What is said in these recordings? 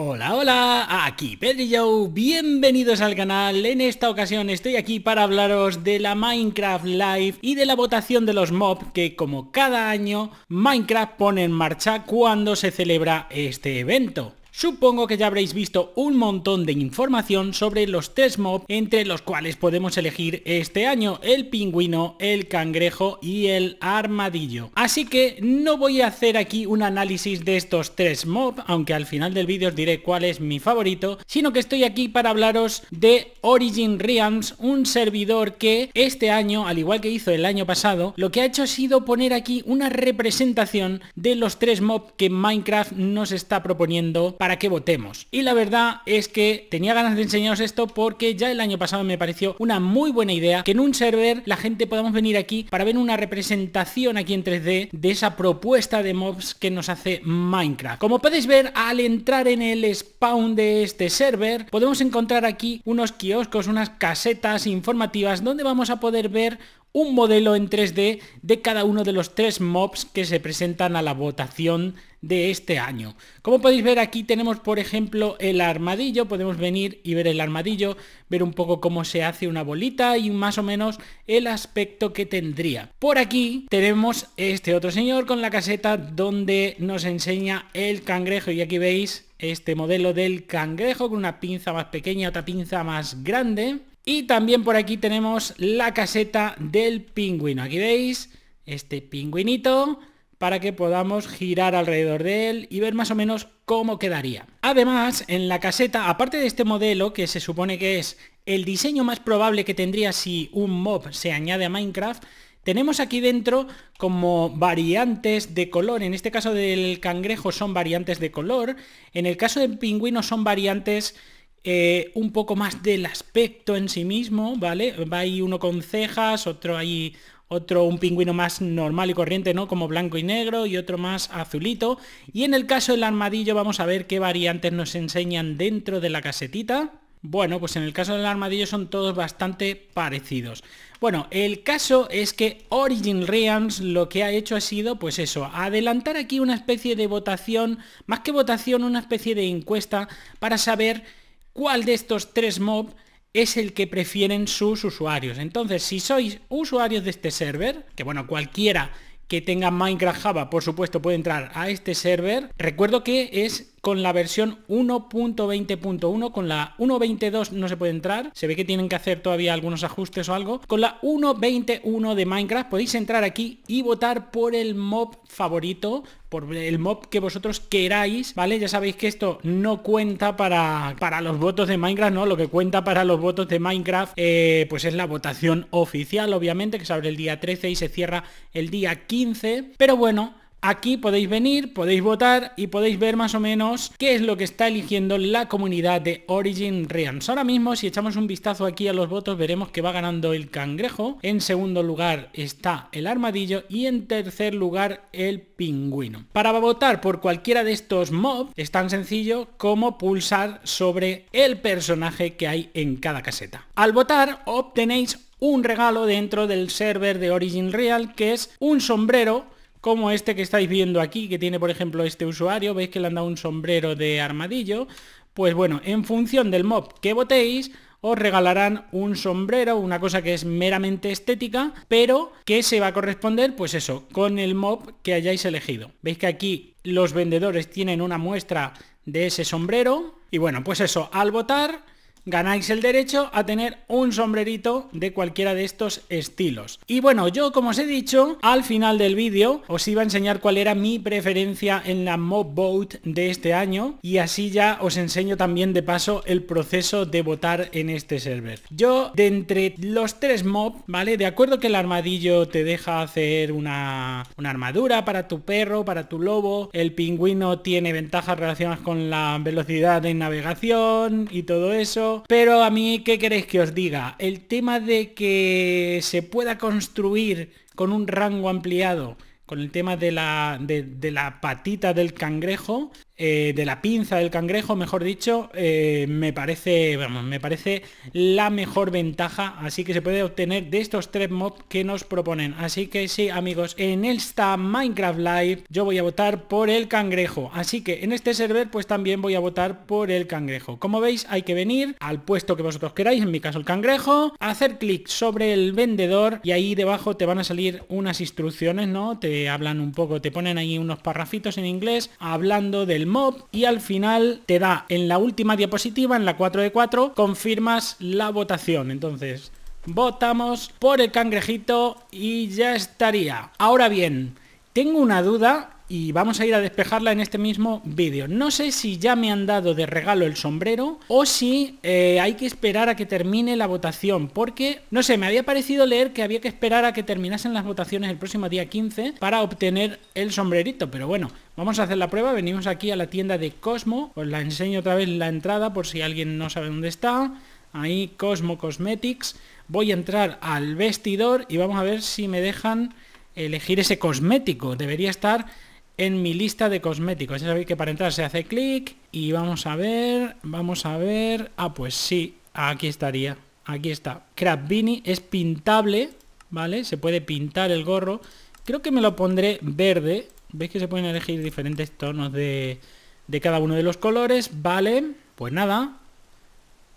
Hola, hola, aquí y yo. bienvenidos al canal, en esta ocasión estoy aquí para hablaros de la Minecraft Live y de la votación de los mobs que como cada año Minecraft pone en marcha cuando se celebra este evento. Supongo que ya habréis visto un montón de información sobre los tres mobs, entre los cuales podemos elegir este año el pingüino, el cangrejo y el armadillo. Así que no voy a hacer aquí un análisis de estos tres mobs, aunque al final del vídeo os diré cuál es mi favorito, sino que estoy aquí para hablaros de Origin Realms, un servidor que este año, al igual que hizo el año pasado, lo que ha hecho ha sido poner aquí una representación de los tres mobs que Minecraft nos está proponiendo para que votemos. Y la verdad es que tenía ganas de enseñaros esto porque ya el año pasado me pareció una muy buena idea que en un server la gente podamos venir aquí para ver una representación aquí en 3D de esa propuesta de mobs que nos hace Minecraft. Como podéis ver, al entrar en el spawn de este server, podemos encontrar aquí unos kioscos, unas casetas informativas donde vamos a poder ver un modelo en 3D de cada uno de los tres mobs que se presentan a la votación de este año. Como podéis ver aquí tenemos por ejemplo el armadillo, podemos venir y ver el armadillo, ver un poco cómo se hace una bolita y más o menos el aspecto que tendría. Por aquí tenemos este otro señor con la caseta donde nos enseña el cangrejo y aquí veis este modelo del cangrejo con una pinza más pequeña, otra pinza más grande y también por aquí tenemos la caseta del pingüino. Aquí veis este pingüinito para que podamos girar alrededor de él y ver más o menos cómo quedaría. Además, en la caseta, aparte de este modelo, que se supone que es el diseño más probable que tendría si un mob se añade a Minecraft, tenemos aquí dentro como variantes de color, en este caso del cangrejo son variantes de color, en el caso del pingüino son variantes eh, un poco más del aspecto en sí mismo, ¿vale? Va ahí uno con cejas, otro ahí, otro un pingüino más normal y corriente, ¿no? Como blanco y negro y otro más azulito. Y en el caso del armadillo vamos a ver qué variantes nos enseñan dentro de la casetita. Bueno, pues en el caso del armadillo son todos bastante parecidos. Bueno, el caso es que Origin Realms lo que ha hecho ha sido, pues eso, adelantar aquí una especie de votación, más que votación, una especie de encuesta para saber cuál de estos tres mobs es el que prefieren sus usuarios. Entonces, si sois usuarios de este server, que bueno, cualquiera que tenga Minecraft Java, por supuesto, puede entrar a este server. Recuerdo que es con la versión 1.20.1, con la 1.22 no se puede entrar, se ve que tienen que hacer todavía algunos ajustes o algo. Con la 1.21 de Minecraft podéis entrar aquí y votar por el mob favorito por el mob que vosotros queráis, ¿vale? Ya sabéis que esto no cuenta para, para los votos de Minecraft, ¿no? Lo que cuenta para los votos de Minecraft, eh, pues es la votación oficial, obviamente, que se abre el día 13 y se cierra el día 15. Pero bueno, Aquí podéis venir, podéis votar y podéis ver más o menos qué es lo que está eligiendo la comunidad de Origin Real. Ahora mismo, si echamos un vistazo aquí a los votos, veremos que va ganando el cangrejo. En segundo lugar está el armadillo y en tercer lugar el pingüino. Para votar por cualquiera de estos mobs es tan sencillo como pulsar sobre el personaje que hay en cada caseta. Al votar obtenéis un regalo dentro del server de Origin Real que es un sombrero como este que estáis viendo aquí, que tiene por ejemplo este usuario, veis que le han dado un sombrero de armadillo, pues bueno, en función del mob que votéis, os regalarán un sombrero, una cosa que es meramente estética, pero que se va a corresponder, pues eso, con el mob que hayáis elegido. Veis que aquí los vendedores tienen una muestra de ese sombrero, y bueno, pues eso, al votar ganáis el derecho a tener un sombrerito de cualquiera de estos estilos. Y bueno, yo como os he dicho, al final del vídeo os iba a enseñar cuál era mi preferencia en la Mob Boat de este año y así ya os enseño también de paso el proceso de votar en este server. Yo de entre los tres mob, ¿vale? De acuerdo que el armadillo te deja hacer una, una armadura para tu perro, para tu lobo, el pingüino tiene ventajas relacionadas con la velocidad de navegación y todo eso, pero a mí, ¿qué queréis que os diga? El tema de que se pueda construir con un rango ampliado con el tema de la, de la patita del cangrejo, eh, de la pinza del cangrejo, mejor dicho, eh, me parece, me parece la mejor ventaja, así que se puede obtener de estos tres mods que nos proponen. Así que sí, amigos, en esta Minecraft Live yo voy a votar por el cangrejo, así que en este server pues también voy a votar por el cangrejo. Como veis, hay que venir al puesto que vosotros queráis, en mi caso el cangrejo, hacer clic sobre el vendedor y ahí debajo te van a salir unas instrucciones, ¿no? Te hablan un poco, te ponen ahí unos parrafitos en inglés hablando del mob y al final te da en la última diapositiva, en la 4 de 4, confirmas la votación. Entonces, votamos por el cangrejito y ya estaría. Ahora bien, tengo una duda y vamos a ir a despejarla en este mismo vídeo. No sé si ya me han dado de regalo el sombrero o si eh, hay que esperar a que termine la votación, porque, no sé, me había parecido leer que había que esperar a que terminasen las votaciones el próximo día 15 para obtener el sombrerito, pero bueno, vamos a hacer la prueba, venimos aquí a la tienda de Cosmo, os la enseño otra vez la entrada por si alguien no sabe dónde está, ahí Cosmo Cosmetics, voy a entrar al vestidor y vamos a ver si me dejan elegir ese cosmético, debería estar en mi lista de cosméticos. Ya sabéis que para entrar se hace clic y vamos a ver, vamos a ver... Ah, pues sí, aquí estaría. Aquí está. Crab Beanie es pintable, ¿vale? Se puede pintar el gorro. Creo que me lo pondré verde. ¿Veis que se pueden elegir diferentes tonos de, de cada uno de los colores? Vale, pues nada.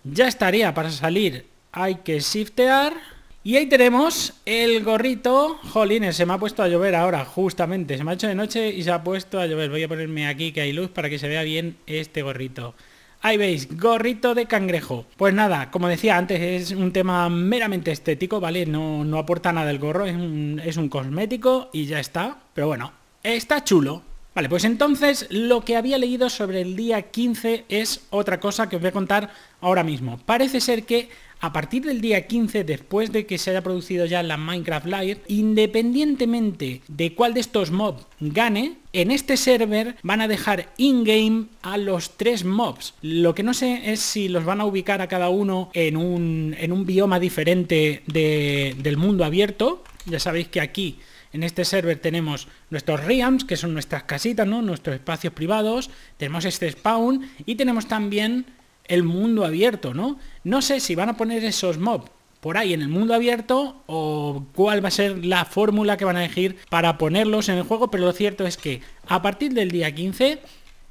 Ya estaría para salir. Hay que shiftear y ahí tenemos el gorrito. Jolines, se me ha puesto a llover ahora, justamente. Se me ha hecho de noche y se ha puesto a llover. Voy a ponerme aquí que hay luz para que se vea bien este gorrito. Ahí veis, gorrito de cangrejo. Pues nada, como decía antes, es un tema meramente estético, ¿vale? No, no aporta nada el gorro, es un, es un cosmético y ya está. Pero bueno, está chulo. Vale, pues entonces lo que había leído sobre el día 15 es otra cosa que os voy a contar ahora mismo. Parece ser que a partir del día 15, después de que se haya producido ya la Minecraft Live, independientemente de cuál de estos mobs gane, en este server van a dejar in-game a los tres mobs. Lo que no sé es si los van a ubicar a cada uno en un, bioma diferente del mundo abierto. Ya sabéis que aquí en este server tenemos nuestros realms, que son nuestras casitas, ¿no? Nuestros espacios privados. Tenemos este spawn. Y tenemos también el mundo abierto, ¿no? No sé si van a poner esos mob por ahí en el mundo abierto o cuál va a ser la fórmula que van a elegir para ponerlos en el juego, pero lo cierto es que a partir del día 15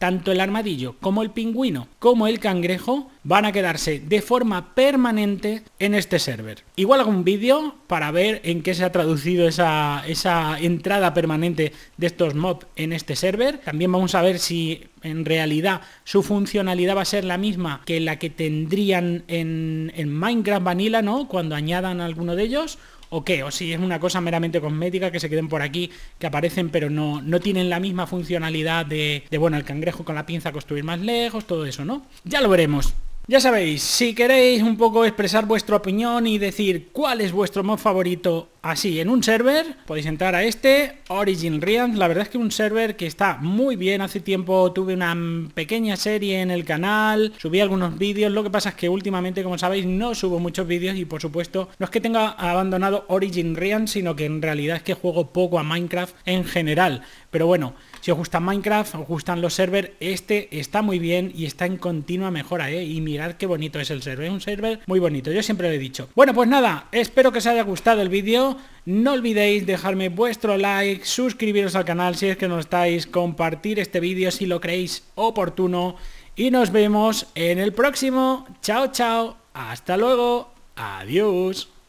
tanto el armadillo como el pingüino como el cangrejo van a quedarse de forma permanente en este server. Igual hago un vídeo para ver en qué se ha traducido esa, entrada permanente de estos mobs en este server. También vamos a ver si en realidad su funcionalidad va a ser la misma que la que tendrían en, Minecraft Vanilla, ¿no? Cuando añadan alguno de ellos o qué, o si es una cosa meramente cosmética que se queden por aquí, que aparecen pero no, no tienen la misma funcionalidad de, de, bueno, el cangrejo con la pinza construir más lejos, todo eso, ¿no? Ya lo veremos. Ya sabéis, si queréis un poco expresar vuestra opinión y decir cuál es vuestro mod favorito Así, en un server podéis entrar a este, Origin Realms, la verdad es que un server que está muy bien, hace tiempo tuve una pequeña serie en el canal, subí algunos vídeos, lo que pasa es que últimamente como sabéis no subo muchos vídeos y por supuesto no es que tenga abandonado Origin Realms, sino que en realidad es que juego poco a Minecraft en general, pero bueno, si os gusta Minecraft, os gustan los servers, este está muy bien y está en continua mejora, ¿eh? Y mirad qué bonito es el server, es un server muy bonito, yo siempre lo he dicho. Bueno, pues nada, espero que os haya gustado el vídeo, no olvidéis dejarme vuestro like, suscribiros al canal si es que no estáis, compartir este vídeo si lo creéis oportuno y nos vemos en el próximo. Chao, chao, hasta luego, adiós.